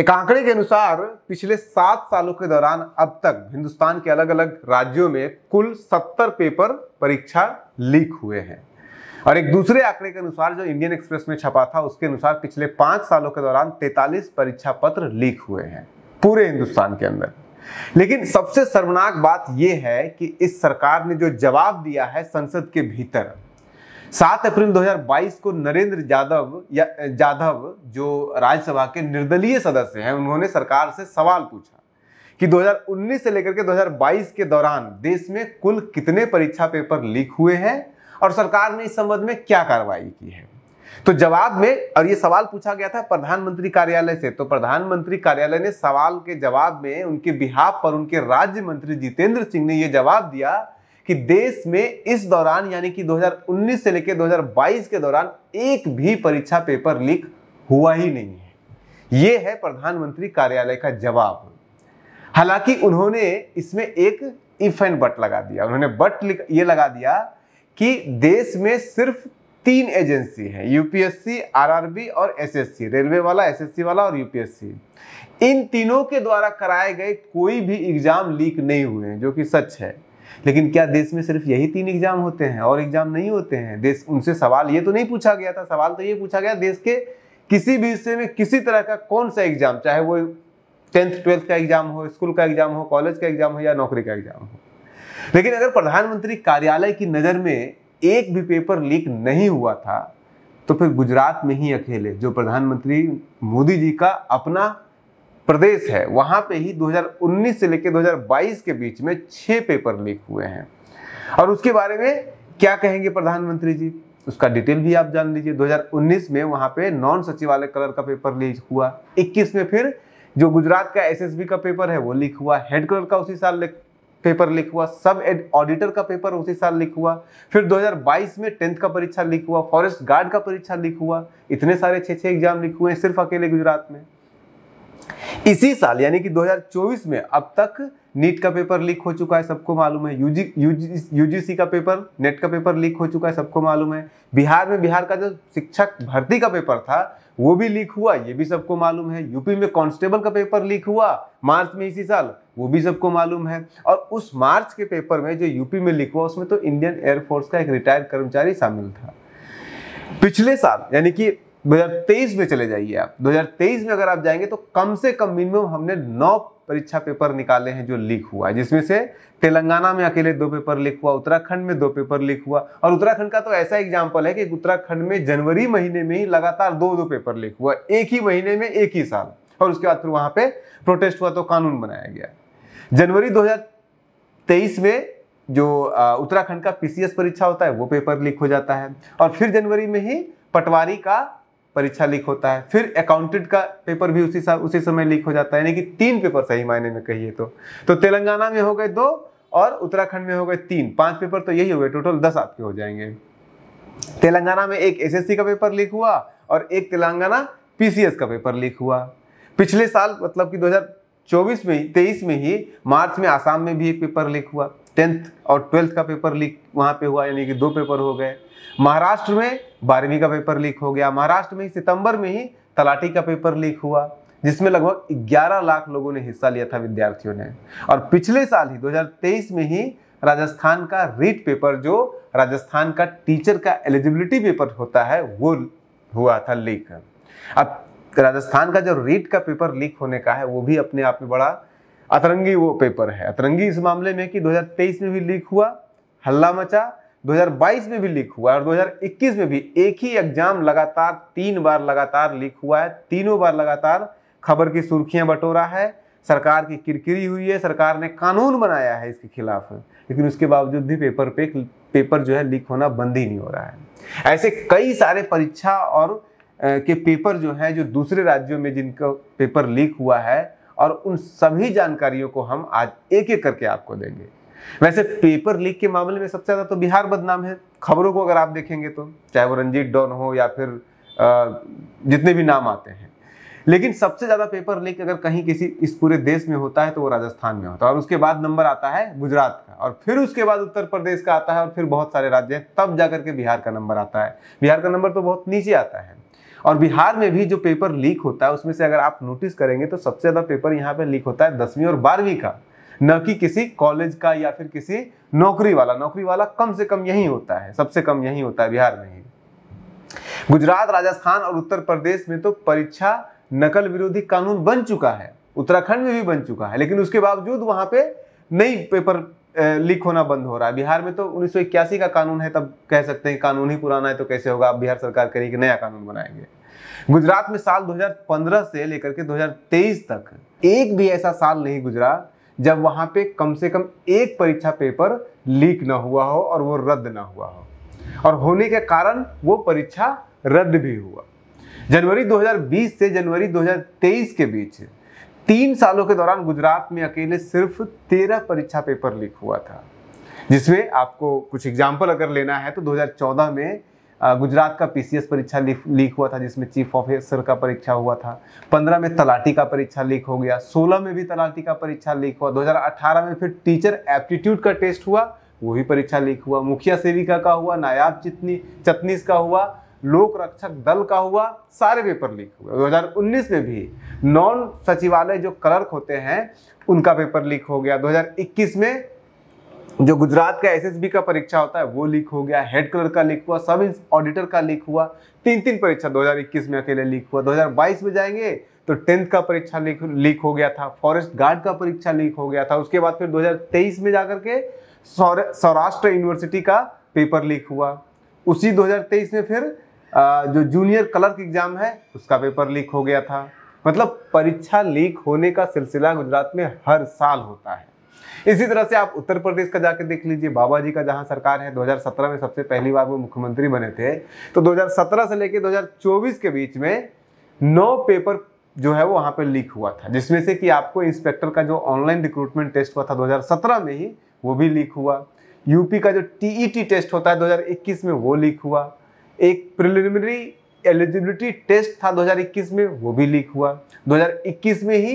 एक आंकड़े के अनुसार पिछले सात सालों के दौरान अब तक हिंदुस्तान के अलग अलग राज्यों में कुल सत्तर पेपर परीक्षा लीक हुए हैं और एक दूसरे आंकड़े के अनुसार जो इंडियन एक्सप्रेस में छपा था उसके अनुसार पिछले पांच सालों के दौरान तैतालीस परीक्षा पत्र लीक हुए हैं पूरे हिंदुस्तान के अंदर लेकिन सबसे शर्मनाक बात यह है कि इस सरकार ने जो जवाब दिया है संसद के भीतर सात अप्रैल 2022 को नरेंद्र यादव या यादव जो राज्यसभा के निर्दलीय सदस्य हैं उन्होंने सरकार से सवाल पूछा कि 2019 से लेकर के 2022 के दौरान देश में कुल कितने परीक्षा पेपर लीक हुए हैं और सरकार ने इस संबंध में क्या कार्रवाई की है तो जवाब में और ये सवाल पूछा गया था प्रधानमंत्री कार्यालय से तो प्रधानमंत्री कार्यालय ने सवाल के जवाब में उनके बिहार पर उनके राज्य मंत्री जितेंद्र सिंह ने यह जवाब दिया कि देश में इस दौरान यानी कि 2019 से लेकर 2022 के दौरान एक भी परीक्षा पेपर लीक हुआ ही नहीं है यह है प्रधानमंत्री कार्यालय का जवाब हालांकि उन्होंने इसमें एक इफ एंड बट लगा दिया उन्होंने बट ये लगा दिया कि देश में सिर्फ तीन एजेंसी हैं यूपीएससी आरआरबी और एसएससी रेलवे वाला एसएससी वाला और यूपीएससी इन तीनों के द्वारा कराए गए कोई भी एग्जाम लीक नहीं हुए हैं जो कि सच है लेकिन क्या देश में सिर्फ यही तीन एग्जाम होते हैं और एग्जाम नहीं होते हैं देश उनसे सवाल ये तो नहीं पूछा गया था सवाल तो ये पूछा गया देश के किसी भी हिस्से में किसी तरह का कौन सा एग्जाम चाहे वो टेंथ ट्वेल्थ का एग्जाम हो स्कूल का एग्जाम हो कॉलेज का एग्जाम हो या नौकरी का एग्जाम हो लेकिन अगर प्रधानमंत्री कार्यालय की नज़र में एक भी पेपर लीक नहीं हुआ था तो फिर गुजरात में ही अकेले जो प्रधानमंत्री मोदी जी का अपना प्रदेश है वहां पे ही 2019 से लेकर 2022 के बीच में छह पेपर लीक हुए हैं और उसके बारे में क्या कहेंगे प्रधानमंत्री जी उसका डिटेल भी आप जान लीजिए 2019 में वहां पे नॉन सचिवालय कलर का पेपर लीक हुआ 21 में फिर जो गुजरात का एसएसबी का पेपर है वो लीक हुआ हेड कलर का उसी साल पेपर लीक हुआ सब एड ऑडिटर का पेपर उसी साल लीक हुआ फिर 2022 में टेंथ का परीक्षा लीक हुआ फॉरेस्ट गार्ड का परीक्षा लीक हुआ इतने सारे छः छः एग्जाम लीक हुए हैं सिर्फ अकेले गुजरात में इसी साल यानी कि 2024 में अब तक नीट का पेपर लीक हो चुका है सबको मालूम है यूजी यूजीसी का पेपर नेट का पेपर लीक हो चुका है सबको मालूम है बिहार में बिहार का जो शिक्षक भर्ती का पेपर था वो भी लीक हुआ ये भी सबको मालूम है यूपी में कांस्टेबल का पेपर लीक हुआ मार्च में इसी साल वो भी सबको मालूम है और उस मार्च के पेपर में जो यूपी में लीक हुआ उसमें तो इंडियन एयरफोर्स का एक रिटायर्ड कर्मचारी शामिल था पिछले साल यानी कि 2023 में चले जाइए आप 2023 में अगर आप जाएंगे तो कम से कम मिनिमम हमने नौ परीक्षा पेपर निकाले हैं जो लीक हुआ है जिसमें से तेलंगाना में अकेले दो पेपर लीक हुआ उत्तराखंड में दो पेपर लीक हुआ और उत्तराखंड का तो ऐसा एग्जाम्पल है कि उत्तराखंड में जनवरी महीने में ही लगातार दो दो पेपर लीक हुआ एक ही महीने में एक ही साल और उसके बाद फिर वहां पर प्रोटेस्ट हुआ तो कानून बनाया गया जनवरी दो में जो उत्तराखंड का पीसीएस परीक्षा होता है वो पेपर लीक हो जाता है और फिर जनवरी में ही पटवारी का परीक्षा लीक होता है फिर अकाउंटेंट का पेपर भी उसी साथ उसी समय लीक हो जाता है यानी कि तीन पेपर सही मायने में कहिए तो तो तेलंगाना में हो गए दो और उत्तराखंड में हो गए तीन पांच पेपर तो यही हो गए टोटल दस आपके हो जाएंगे तेलंगाना में एक एसएससी का पेपर लीक हुआ और एक तेलंगाना पीसीएस का पेपर लीक हुआ पिछले साल मतलब कि दो में तेईस में ही मार्च में आसाम में भी एक पेपर लीक हुआ टेंथ और ट्वेल्थ का पेपर लीक वहाँ पे हुआ यानी कि दो पेपर हो गए महाराष्ट्र में बारहवीं का पेपर लीक हो गया महाराष्ट्र में सितंबर में ही तलाटी का पेपर लीक हुआ जिसमें लगभग 11 लाख लोगों ने हिस्सा लिया था विद्यार्थियों ने और पिछले साल ही 2023 में ही राजस्थान का रीट पेपर जो राजस्थान का टीचर का एलिजिबिलिटी पेपर होता है वो हुआ था लीक अब राजस्थान का जो रीट का पेपर लीक होने का है वो भी अपने आप में बड़ा अतरंगी वो पेपर है अतरंगी इस मामले में कि 2023 में भी लीक हुआ हल्ला मचा 2022 में भी लीक हुआ और 2021 में भी एक ही एग्जाम लगातार तीन बार लगातार लीक हुआ है तीनों बार लगातार खबर की सुर्खियां बटोरा है सरकार की किरकिरी हुई है सरकार ने कानून बनाया है इसके खिलाफ लेकिन उसके बावजूद भी पेपर पे पेपर जो है लीक होना बंद ही नहीं हो रहा है ऐसे कई सारे परीक्षा और के पेपर जो है जो दूसरे राज्यों में जिनका पेपर लीक हुआ है और उन सभी जानकारियों को हम आज एक एक करके आपको देंगे वैसे पेपर लीक के मामले में सबसे ज़्यादा तो बिहार बदनाम है खबरों को अगर आप देखेंगे तो चाहे वो रंजीत डॉन हो या फिर जितने भी नाम आते हैं लेकिन सबसे ज़्यादा पेपर लीक अगर कहीं किसी इस पूरे देश में होता है तो वो राजस्थान में होता है और उसके बाद नंबर आता है गुजरात का और फिर उसके बाद उत्तर प्रदेश का आता है और फिर बहुत सारे राज्य हैं तब जाकर के बिहार का नंबर आता है बिहार का नंबर तो बहुत नीचे आता है और बिहार में भी जो पेपर लीक होता है उसमें से अगर आप नोटिस करेंगे तो सबसे ज़्यादा पेपर यहाँ पे लीक होता है दसवीं और बारहवीं का न कि किसी कॉलेज का या फिर किसी नौकरी वाला नौकरी वाला कम से कम यही होता है सबसे कम यही होता है बिहार में ही गुजरात राजस्थान और उत्तर प्रदेश में तो परीक्षा नकल विरोधी कानून बन चुका है उत्तराखंड में भी बन चुका है लेकिन उसके बावजूद वहां पे नई पेपर लीक होना बंद हो रहा है बिहार में तो उन्नीस का कानून है तब कह सकते हैं कानून ही पुराना है तो कैसे होगा आप बिहार सरकार करिए नया कानून बनाएंगे गुजरात में साल 2015 से लेकर के 2023 तक एक भी ऐसा साल नहीं गुजरा जब वहां पे कम से कम एक परीक्षा पेपर लीक ना हुआ हो और वो रद्द ना हुआ हो और होने के कारण वो परीक्षा रद्द भी हुआ जनवरी 2020 से जनवरी 2023 के बीच तीन सालों के दौरान गुजरात में अकेले सिर्फ तेरह परीक्षा पेपर लीक हुआ था जिसमें आपको कुछ एग्जाम्पल अगर लेना है तो 2014 में गुजरात का पीसीएस परीक्षा लीक हुआ था जिसमें चीफ ऑफिसर का परीक्षा हुआ था 15 में तलाटी का परीक्षा लीक हो गया 16 में भी तलाटी का परीक्षा लीक हुआ 2018 में फिर टीचर एप्टीट्यूड का टेस्ट हुआ वो भी परीक्षा लीक हुआ मुखिया सेविका का हुआ नायाब चितनी चतनीस का हुआ लोक रक्षक दल का हुआ सारे पेपर लीक हुए 2019 में भी नॉन सचिवालय जो क्लर्क होते हैं उनका पेपर लीक हो गया 2021 में जो गुजरात का एसएसबी का परीक्षा होता है वो लीक हो गया हेड क्लर्क का लीक हुआ सब ऑडिटर का लीक हुआ तीन तीन परीक्षा 2021 में अकेले लीक हुआ 2022 में जाएंगे तो टेंथ का परीक्षा लीक लीक हो गया था फॉरेस्ट गार्ड का परीक्षा लीक हो गया था उसके बाद फिर 2023 में जाकर के सौराष्ट्र यूनिवर्सिटी का पेपर लीक हुआ उसी 2023 में फिर जो जूनियर क्लर्क एग्ज़ाम है उसका पेपर लीक हो गया था मतलब परीक्षा लीक होने का सिलसिला गुजरात में हर साल होता है इसी तरह से आप उत्तर प्रदेश का जाके देख लीजिए बाबा जी का जहां सरकार है 2017 में सबसे पहली बार वो मुख्यमंत्री बने थे तो 2017 से लेकर 2024 के बीच में नौ पेपर जो है वो वहाँ पर लीक हुआ था जिसमें से कि आपको इंस्पेक्टर का जो ऑनलाइन रिक्रूटमेंट टेस्ट हुआ था 2017 में ही वो भी लीक हुआ यूपी का जो टीईटी टेस्ट e होता है 2021 में वो लीक हुआ एक प्रिलिमिनरी एलिजिबिलिटी टेस्ट था 2021 में वो भी लीक हुआ 2021 में ही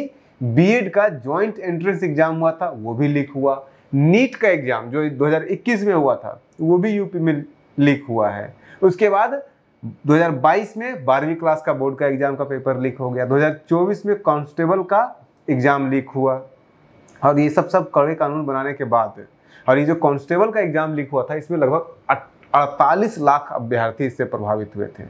बीएड का जॉइंट एंट्रेंस एग्जाम हुआ था वो भी लीक हुआ नीट का एग्जाम जो 2021 में हुआ था वो भी यूपी में लीक हुआ है उसके बाद 2022 में बारहवीं क्लास का बोर्ड का एग्जाम का पेपर लीक हो गया 2024 में कांस्टेबल का एग्जाम लीक हुआ और ये सब सब कड़े कानून बनाने के बाद और ये जो कांस्टेबल का एग्जाम लीक हुआ था इसमें लगभग अड़तालीस लाख अभ्यर्थी इससे प्रभावित हुए थे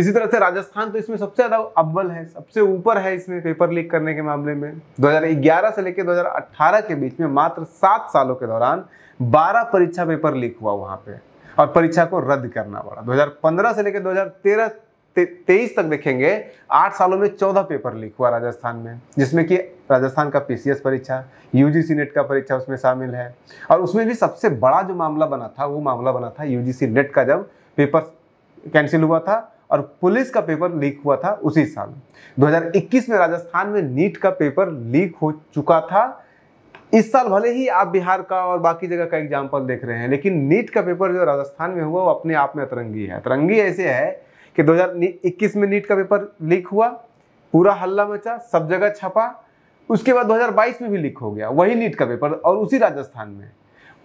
इसी तरह से राजस्थान तो इसमें सबसे ज़्यादा अव्वल है सबसे ऊपर है इसमें पेपर लीक करने के मामले में 2011 से लेकर 2018 के बीच में मात्र सात सालों के दौरान 12 परीक्षा पेपर लीक हुआ वहां पे और परीक्षा को रद्द करना पड़ा 2015 से लेकर 2013 तेईस तक देखेंगे आठ सालों में चौदह पेपर लीक हुआ राजस्थान में जिसमें कि राजस्थान का पीसीएस परीक्षा यूजीसी नेट का परीक्षा उसमें शामिल है और उसमें भी सबसे बड़ा जो मामला बना था वो मामला बना था यूजीसी नेट का जब पेपर कैंसिल हुआ था और पुलिस का पेपर लीक हुआ था उसी साल 2021 में राजस्थान में नीट का पेपर लीक हो चुका था इस साल भले ही आप बिहार का और बाकी जगह का एग्जाम्पल देख रहे हैं लेकिन नीट का पेपर जो राजस्थान में हुआ वो अपने आप में अतरंगी है अतरंगी ऐसे है कि 2021 में नीट का पेपर लीक हुआ पूरा हल्ला मचा सब जगह छपा उसके बाद 2022 में भी लीक हो गया वही नीट का पेपर और उसी राजस्थान में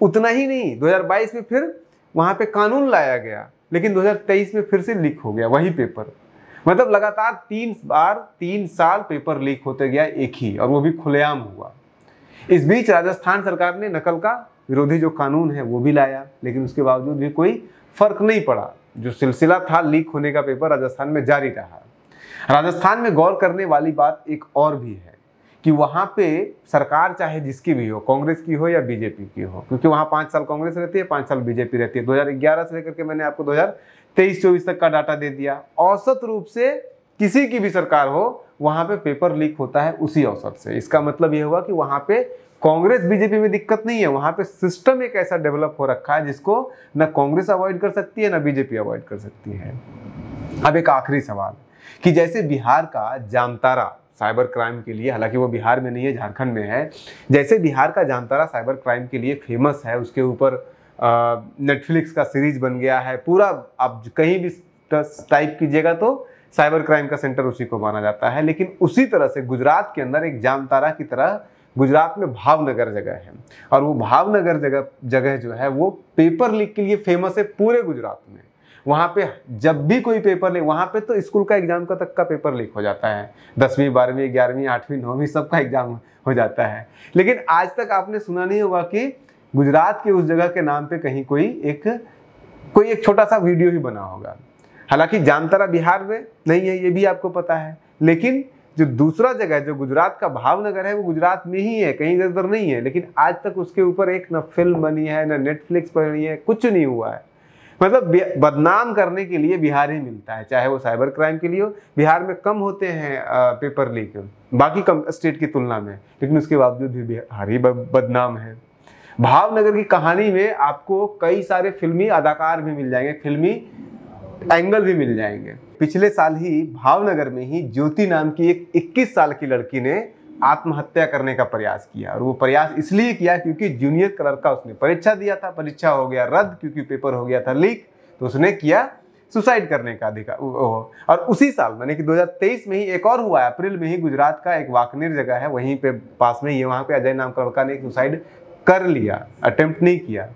उतना ही नहीं 2022 में फिर वहाँ पे कानून लाया गया लेकिन 2023 में फिर से लीक हो गया वही पेपर मतलब लगातार तीन बार तीन साल पेपर लीक होते गया एक ही और वो भी खुलेआम हुआ इस बीच राजस्थान सरकार ने नकल का विरोधी जो कानून है वो भी लाया लेकिन उसके बावजूद भी कोई फर्क नहीं पड़ा जो सिलसिला था लीक होने का पेपर राजस्थान में जारी रहा राजस्थान में गौर करने वाली बात एक और भी है कि वहाँ पे सरकार चाहे जिसकी भी हो कांग्रेस की हो या बीजेपी की हो क्योंकि वहाँ पाँच साल कांग्रेस रहती है पाँच साल बीजेपी रहती है 2011 से लेकर के मैंने आपको 2023-24 तक का डाटा दे दिया औसत रूप से किसी की भी सरकार हो वहां पे पेपर लीक होता है उसी अवसर से इसका मतलब यह हुआ कि वहां पे कांग्रेस बीजेपी में दिक्कत नहीं है वहां पे सिस्टम एक ऐसा डेवलप हो रखा है जिसको ना कांग्रेस अवॉइड कर सकती है ना बीजेपी अवॉइड कर सकती है अब एक आखिरी सवाल कि जैसे बिहार का जामतारा साइबर क्राइम के लिए हालांकि वो बिहार में नहीं है झारखंड में है जैसे बिहार का जामतारा साइबर क्राइम के लिए फेमस है उसके ऊपर नेटफ्लिक्स का सीरीज बन गया है पूरा आप कहीं भी टाइप कीजिएगा तो साइबर क्राइम का सेंटर उसी को माना जाता है लेकिन उसी तरह से गुजरात के अंदर एक जामतारा की तरह गुजरात में भावनगर जगह है और वो भावनगर जगह जगह जो है वो पेपर लीक के लिए फेमस है पूरे गुजरात में वहाँ पे जब भी कोई पेपर लीक वहाँ पे तो स्कूल का एग्जाम का तक का पेपर लीक हो जाता है दसवीं बारहवीं ग्यारहवीं आठवीं नौवीं सबका एग्जाम हो जाता है लेकिन आज तक आपने सुना नहीं होगा कि गुजरात के उस जगह के नाम पे कहीं कोई एक कोई एक छोटा सा वीडियो ही बना होगा हालांकि जामतारा बिहार में नहीं है ये भी आपको पता है लेकिन जो दूसरा जगह जो गुजरात का भावनगर है वो गुजरात में ही है कहीं इधर उधर नहीं है लेकिन आज तक उसके ऊपर एक न फिल्म बनी है ना नेटफ्लिक्स बनी है कुछ नहीं हुआ है मतलब बदनाम करने के लिए बिहार ही मिलता है चाहे वो साइबर क्राइम के लिए हो बिहार में कम होते हैं पेपर लीक बाकी कम स्टेट की तुलना में लेकिन उसके बावजूद भी बिहार ही बदनाम है भावनगर की कहानी में आपको कई सारे फिल्मी अदाकार भी मिल जाएंगे फिल्मी एंगल भी मिल जाएंगे पिछले साल ही भावनगर में ही ज्योति नाम की एक 21 साल की लड़की ने आत्महत्या करने का प्रयास किया और वो प्रयास इसलिए किया क्योंकि जूनियर क्लर्क का उसने परीक्षा दिया था परीक्षा हो गया रद्द क्योंकि पेपर हो गया था लीक तो उसने किया सुसाइड करने का अधिकार और उसी साल यानी कि 2023 में ही एक और हुआ है अप्रैल में ही गुजरात का एक वाकनेर जगह है वहीं पे पास में ही वहाँ पे अजय नाम का लड़का ने सुसाइड कर लिया अटेम्प्ट नहीं किया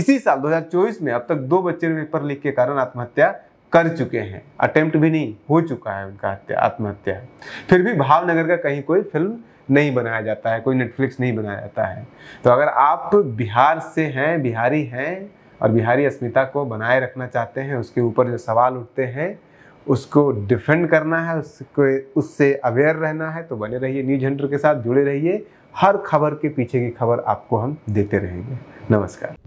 इसी साल 2024 में अब तक दो बच्चे ने पेपर लीक के कारण आत्महत्या कर चुके हैं अटेम्प्ट भी नहीं हो चुका है उनका हत्या आत्महत्या फिर भी भावनगर का कहीं कोई फिल्म नहीं बनाया जाता है कोई नेटफ्लिक्स नहीं बनाया जाता है तो अगर आप बिहार से हैं बिहारी हैं और बिहारी अस्मिता को बनाए रखना चाहते हैं उसके ऊपर जो सवाल उठते हैं उसको डिफेंड करना है उसको उससे अवेयर रहना है तो बने रहिए न्यूज हंटर के साथ जुड़े रहिए हर खबर के पीछे की खबर आपको हम देते रहेंगे नमस्कार